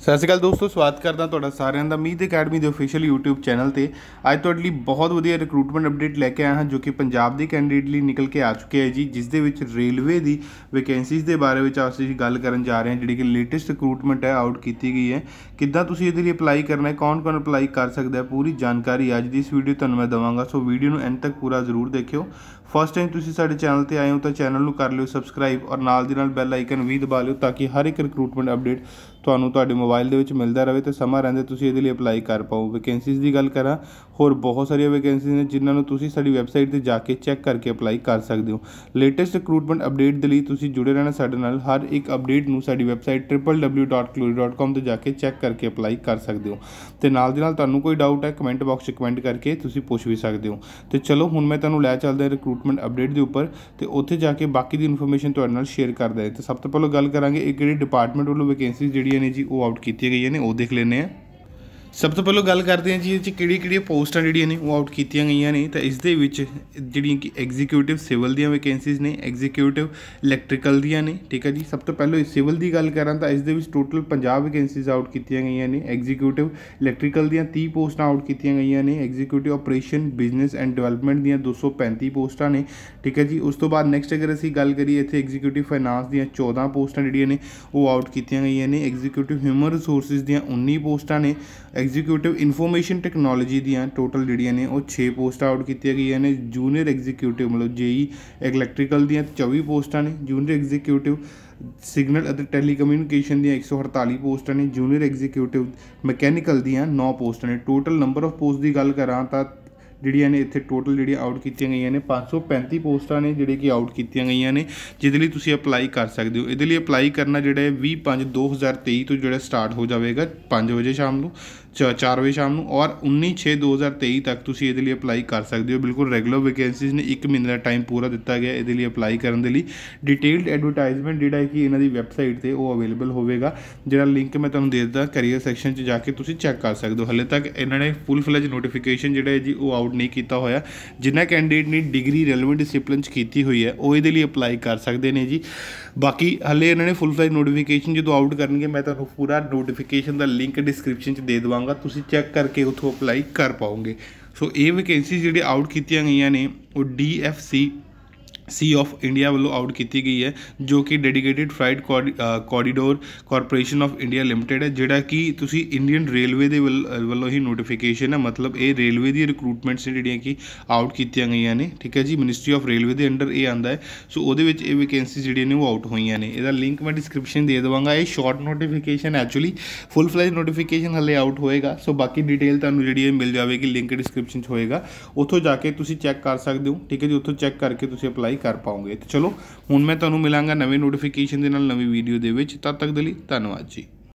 ਸਤਿ ਸ਼੍ਰੀ ਅਕਾਲ ਦੋਸਤੋ ਸਵਾਗਤ ਕਰਦਾ ਤੁਹਾਡਾ ਸਾਰਿਆਂ ਦਾ ਮੀਤ ਅਕੈਡਮੀ ਦੇ ਅਫੀਸ਼ੀਅਲ YouTube ਚੈਨਲ ਤੇ ਅੱਜ ਤੁਹਾਡੇ ਲਈ ਬਹੁਤ ਵਧੀਆ ਰਿਕਰੂਟਮੈਂਟ ਅਪਡੇਟ ਲੈ ਕੇ ਆਇਆ ਹਾਂ ਜੋ ਕਿ ਪੰਜਾਬ ਦੇ ਕੈਂਡੀਡੇਟ ਲਈ ਨਿਕਲ ਕੇ ਆ ਚੁੱਕੇ ਹੈ ਜੀ ਜਿਸ ਦੇ ਵਿੱਚ ਰੇਲਵੇ ਦੀ ਵੈਕੈਂਸੀਜ਼ ਦੇ ਬਾਰੇ ਵਿੱਚ ਅਸੀਂ ਗੱਲ ਕਰਨ ਜਾ ਰਹੇ ਹਾਂ ਜਿਹੜੀ ਕਿ ਲੇਟੈਸਟ ਰਿਕਰੂਟਮੈਂਟ ਹੈ ਆਊਟ ਕੀਤੀ ਗਈ ਹੈ ਕਿੱਦਾਂ ਤੁਸੀਂ ਇਹਦੇ ਲਈ ਅਪਲਾਈ ਕਰਨਾ ਹੈ ਕੌਣ-ਕੌਣ ਅਪਲਾਈ ਕਰ ਸਕਦਾ ਹੈ ਪੂਰੀ ਜਾਣਕਾਰੀ ਅੱਜ ਦੀ ਇਸ ਵੀਡੀਓ ਤੁਹਾਨੂੰ ਮੈਂ ਦਵਾਂਗਾ ਸੋ ਵੀਡੀਓ ਨੂੰ ਐਂਡ ਤੱਕ ਪੂਰਾ ਜ਼ਰੂਰ ਦੇਖਿਓ ਫਸਟ ਟਾਈਮ ਤੁਸੀਂ ਸਾਡੇ ਚੈਨਲ ਤੇ ਆਏ ਹੋ ਤਾਂ ਚੈਨਲ ਨੂੰ ਕਰ ਲਿਓ ਸਬਸਕ੍ਰਾਈਬ ਔਰ ਨਾਲ ਦੀ ਨਾਲ ਬੈਲ ਆਈਕਨ ਵੀ ਦਬਾ ਲਿਓ ਤਾਂ ਕਿ ਹਰ ਇੱਕ ਰਿਕਰੂਟਮੈਂਟ ਅਪਡੇਟ ਤੁਹਾਨੂੰ ਤੁਹਾਡੇ ਮੋਬਾਈਲ ਦੇ ਵਿੱਚ ਮਿਲਦਾ ਰਹੇ ਤੇ ਸਮਾਂ ਰਹਿੰਦੇ ਤੁਸੀਂ ਇਹਦੇ ਲਈ ਅਪਲਾਈ ਕਰ ਪਾਓ ਵੈਕੈਂਸੀਜ਼ ਦੀ ਗੱਲ ਕਰਾਂ ਹੋਰ ਬਹੁਤ ਸਾਰੀਆਂ ਵੈਕੈਂਸੀਜ਼ ਨੇ ਜਿਨ੍ਹਾਂ ਨੂੰ ਤੁਸੀਂ ਸਾਡੀ ਵੈਬਸਾਈਟ ਤੇ ਜਾ ਕੇ ਚੈੱਕ ਕਰਕੇ ਅਪਲਾਈ ਕਰ ਸਕਦੇ ਹੋ ਲੇਟੈਸਟ ਰਿਕਰੂਟਮੈਂਟ ਅਪਡੇਟ ਦੇ ਲਈ ਤੁਸੀਂ ਜੁੜੇ ਰਹਿਣਾ ਸਾਡੇ ਨਾਲ ਹਰ ਇੱਕ ਅਪਡੇਟ ਨੂੰ ਸਾਡੀ ਵੈਬਸਾਈਟ www.clury.com ਤੇ ਜਾ ਕੇ ਚੈੱਕ ਕਰਕੇ ਅਪਲਾਈ ਕਰ ਸਕਦੇ ਹੋ ਤੇ ਨਾਲ ਦੀ ਨਾਲ ਤੁਹਾਨੂੰ ਕੋਈ ਡਾਊਟ ਹੈ ਕਮੈਂਟ ਬਾਕਸ 'ਚ ਕਮੈਂਟ ਕਰਕੇ ਤੁਸੀਂ ਪੁੱਛ ਵੀ ਸਕਦੇ ਹੋ ਤੇ ਚਲੋ ਹੁਣ ਮੈਂ ਤੁਹਾਨੂੰ ਲੈ ਚੱਲਦਾ ਰਿਕਰੂਟਮੈਂਟ ਅਪਡੇਟ ਦੇ ਉੱਪਰ ਤੇ ਉੱਥੇ ਜਾ ਕੇ ਬਾਕੀ ਦੀ ਇਨਫੋਰਮੇਸ਼ਨ ਤੁਹਾਡੇ ਨਾਲ ਸ਼ੇਅਰ ਕਰਦਾ ਹੈ ਤੇ ਸਭ ਤੋਂ ਪਹਿਲਾਂ ਗੱਲ ਕਰਾਂਗੇ ਇੱਕ ਜਿਹੜੀ ਡਿਪਾਰਟਮੈਂਟ ਵੱਲੋਂ ਵੈਕੈਂਸੀਜ਼ ਜਿਹੜੀਆਂ ਨੇ ਜੀ ਉਹ ਆਊਟ ਕੀਤੀਆਂ ਗਈਆਂ ਨੇ ਉਹ ਦੇਖ ਲੈਂਦੇ ਹਾਂ ਸਭ ਤੋਂ ਪਹਿਲਾਂ ਗੱਲ ਕਰਦੇ ਹਾਂ ਜੀ ਇਹ ਚ ਕਿਹੜੀ ਕਿਹੜੀ ਪੋਸਟਾਂ ਜਿਹੜੀਆਂ ਨੇ ਉਹ ਆਊਟ ਕੀਤੀਆਂ ਗਈਆਂ ਨੇ ਤਾਂ ਇਸ ਦੇ ਵਿੱਚ ਜਿਹੜੀਆਂ ਕਿ ਐਗਜ਼ੀਕਿਊਟਿਵ ਸਿਵਲ ਦੀਆਂ ਵੈਕੈਂਸੀਜ਼ ਨੇ ਐਗਜ਼ੀਕਿਊਟਿਵ ਇਲੈਕਟ੍ਰੀਕਲ ਦੀਆਂ ਨੇ ਠੀਕ ਹੈ ਜੀ ਸਭ ਤੋਂ ਪਹਿਲਾਂ ਇਸ ਸਿਵਲ ਦੀ ਗੱਲ ਕਰਾਂ ਤਾਂ ਇਸ ਦੇ ਵਿੱਚ ਟੋਟਲ 50 ਵੈਕੈਂਸੀਜ਼ ਆਊਟ ਕੀਤੀਆਂ ਗਈਆਂ ਨੇ ਐਗਜ਼ੀਕਿਊਟਿਵ ਇਲੈਕਟ੍ਰੀਕਲ ਦੀਆਂ 30 ਪੋਸਟਾਂ ਆਊਟ ਕੀਤੀਆਂ ਗਈਆਂ ਨੇ executive operation business and development ਦੀਆਂ 235 ਪੋਸਟਾਂ ਨੇ ਠੀਕ ਹੈ ਜੀ ਉਸ ਤੋਂ ਬਾਅਦ ਨੈਕਸਟ ਅਗਰ ਅਸੀਂ ਗੱਲ ਕਰੀਏ ਇੱਥੇ ਐਗਜ਼ੀਕਿਊਟਿਵ ਫਾਈਨਾਂਸ ਦੀਆਂ 14 ਪੋਸਟਾਂ ਜਿਹੜੀਆਂ ਨੇ ਉਹ ਆਊਟ ਕੀਤੀਆਂ ਗਈਆਂ ਨੇ ਐਗਜ਼ੀਕਿਊਟਿਵ ਹਿਊਮਨ ਰਿਸੋਰਸਿਸ ਦੀਆਂ 19 ਪੋਸਟਾਂ ਨੇ ਐਗਜ਼ੀਕਿਊਟਿਵ ਇਨਫੋਰਮੇਸ਼ਨ ਟੈਕਨੋਲੋਜੀ ਦੀਆਂ ਟੋਟਲ ਜਿਹੜੀਆਂ ਨੇ ਉਹ 6 ਪੋਸਟਾਂ ਆਊਟ ਕੀਤੀਆਂ ਗਈਆਂ ਨੇ ਜੂਨੀਅਰ ਐਗਜ਼ੀਕਿਊਟਿਵ ਮਤਲਬ ਜੇਈ ਇਲੈਕਟ੍ਰੀਕਲ ਦੀਆਂ 24 ਪੋਸਟਾਂ ਨੇ ਜੂਨੀਅਰ ਐਗਜ਼ੀਕਿਊਟਿਵ ਸਿਗਨਲ ਅਤੇ ਟੈਲੀਕਮਿਊਨੀਕੇਸ਼ਨ ਦੀਆਂ 148 ਪੋਸਟਾਂ ਨੇ ਜੂਨੀਅਰ ਐਗਜ਼ੀਕਿਊਟਿਵ ਮਕੈਨੀਕਲ ਦੀਆਂ 9 ਪੋਸਟਾਂ ਨੇ ਟੋਟਲ ਨੰਬਰ ਆਫ ਪੋਸਟ ਦੀ ਗੱਲ ਕਰਾਂ ਤਾਂ ਜਿਹੜੀਆਂ ਨੇ ਇੱਥੇ ਟੋਟਲ ਜਿਹੜੀਆਂ ਆਊਟ ਕੀਤੀਆਂ ਗਈਆਂ ਨੇ 535 ਪੋਸਟਾਂ ਨੇ ਜਿਹੜੇ ਕਿ ਆਊਟ ਕੀਤੀਆਂ ਗਈਆਂ ਨੇ ਜਿਹਦੇ ਲਈ ਤੁਸੀਂ ਅਪਲਾਈ ਕਰ ਸਕਦੇ ਹੋ ਇਹਦੇ ਲਈ ਅਪਲਾਈ ਕਰਨਾ ਜਿਹੜਾ ਹੈ 25 2023 ਤੋਂ ਜਿਹੜਾ ਸਟਾਰਟ ਹੋ ਜਾਵੇਗਾ 5 ਵਜੇ ਸ਼ਾਮ ਨੂੰ 4 ਵਜੇ ਸ਼ਾਮ ਨੂੰ ਔਰ 19 6 2023 ਤੱਕ ਤੁਸੀਂ ਇਹਦੇ ਲਈ ਅਪਲਾਈ ਕਰ ਸਕਦੇ ਹੋ ਬਿਲਕੁਲ ਰੈਗੂਲਰ ਵੈਕੈਂਸੀਜ਼ ਨੇ 1 ਮਹੀਨੇ ਦਾ ਟਾਈਮ ਪੂਰਾ ਦਿੱਤਾ ਗਿਆ ਇਹਦੇ ਲਈ ਅਪਲਾਈ ਕਰਨ ਦੇ ਲਈ ਡਿਟੇਲਡ ਐਡਵਰਟਾਈਜ਼ਮੈਂਟ ਜਿਹੜਾ ਕਿ ਇਹਨਾਂ ਦੀ ਵੈਬਸਾਈਟ ਤੇ ਉਹ ਅਵੇਲੇਬਲ ਹੋਵੇਗਾ ਜਿਹੜਾ ਲਿੰਕ ਮੈਂ ਤੁਹਾਨੂੰ ਦੇ ਦਿੱਤਾ ਕੈਰੀਅਰ ਸੈਕਸ਼ਨ 'ਚ ਜਾ ਕੇ ਤੁਸੀਂ ਚੈੱਕ ਕਰ ਸਕਦੇ ਹੋ ਹਲੇ ਤੱਕ ਇਹਨਾਂ ਨੇ ਫੁੱਲ ਫਲੇਜ ਨੋਟੀਫਿਕੇਸ਼ਨ ਜਿਹੜਾ ਹੈ ਜੀ ਉਹ ਆਊਟ ਨਹੀਂ ਕੀਤਾ ਹੋਇਆ ਜਿਨ੍ਹਾਂ ਕੈਂਡੀਡੇਟ ਨੇ ਡਿਗਰੀ ਰੈਲੇਵੈਂਟ ਡਿਸਪਲਿਨ ਚ ਕੀਤੀ ਹੋਈ ਹੈ ਉਹ ਇਹਦੇ ਲਈ ਅਪਲਾਈ ਕਰ ਸਕਦੇ ਨੇ ਜੀ ਬਾਕੀ ਹਲੇ ਇਹਨਾਂ ਨੇ ਫੁੱਲ ਫਲਾਈ ਨੋਟੀਫਿਕੇਸ਼ਨ ਜਦੋਂ ਆਊਟ ਕਰਨਗੇ ਮੈਂ ਤੁਹਾਨੂੰ ਪੂਰਾ ਨੋਟੀਫਿਕੇਸ਼ਨ ਦਾ ਲਿੰਕ ਡਿਸਕ੍ਰਿਪਸ਼ਨ ਚ ਦੇ ਦਵਾਂਗਾ ਤੁਸੀਂ ਚੈੱਕ ਕਰਕੇ ਉੱਥੋਂ ਅਪਲਾਈ ਕਰ ਪਾਓਗੇ ਸੋ ਇਹ ਵੈਕੈਂਸੀ ਜਿਹੜੇ ਆਊਟ ਕੀਤੀਆਂ ਗਈਆਂ ਨੇ ਉਹ ਡੀਐਫਸੀ ਸੀ ਆਫ ਇੰਡੀਆ ਵੱਲੋਂ ਆਊਟ ਕੀਤੀ ਗਈ ਹੈ ਜੋ ਕਿ dedicated freight corridor corporation of India limited ਹੈ ਜਿਹੜਾ ਕਿ ਤੁਸੀਂ ਇੰਡੀਅਨ ਰੇਲਵੇ ਦੇ ਵੱਲੋਂ ਹੀ ਨੋਟੀਫਿਕੇਸ਼ਨ ਹੈ ਮਤਲਬ ਇਹ ਰੇਲਵੇ ਦੀ ਰਿਕਰੂਟਮੈਂਟਸ ਨੇ ਜਿਹੜੀਆਂ ਕਿ ਆਊਟ ਕੀਤੀਆਂ ਗਈਆਂ ਨੇ ਠੀਕ ਹੈ ਜੀ ਮਿਨਿਸਟਰੀ ਆਫ ਰੇਲਵੇ ਦੇ ਅੰਡਰ ਇਹ ਆਂਦਾ ਹੈ ਸੋ ਉਹਦੇ ਵਿੱਚ ਇਹ ਵੈਕੈਂਸੀ ਜਿਹੜੀਆਂ ਨੇ ਉਹ ਆਊਟ ਹੋਈਆਂ ਨੇ ਇਹਦਾ ਲਿੰਕ ਮੈਂ ਡਿਸਕ੍ਰਿਪਸ਼ਨ ਦੇ ਦਵਾਂਗਾ ਇਹ short notification actually full fledged notification ਹਲੇ ਆਊਟ ਹੋਏਗਾ ਸੋ ਬਾਕੀ ਡਿਟੇਲ ਤੁਹਾਨੂੰ ਜਿਹੜੀ ਇਹ ਮਿਲ ਜਾਵੇਗੀ ਲਿੰਕ ਡਿਸਕ੍ਰਿਪਸ਼ਨ 'ਚ ਹੋਏਗਾ ਉੱਥੋਂ ਜਾ ਕੇ ਤੁਸੀਂ ਚੈੱਕ ਕਰ ਸਕਦੇ ਹੋ ਠੀਕ ਹੈ ਜੀ ਉੱਥੋਂ ਚੈੱਕ ਕਰਕੇ ਤੁਸੀਂ ਅਪਲਾਈ ਅਪਲਾਈ ਕਰ ਪਾਉਂਗੇ ਤੇ ਚਲੋ ਹੁਣ ਮੈਂ ਤੁਹਾਨੂੰ ਮਿਲਾਂਗਾ ਨਵੇਂ ਨੋਟੀਫਿਕੇਸ਼ਨ ਦੇ ਨਾਲ ਨਵੀਂ ਵੀਡੀਓ ਦੇ ਵਿੱਚ ਤਦ ਤੱਕ ਦੇ ਲਈ ਧੰਨਵਾਦ ਜੀ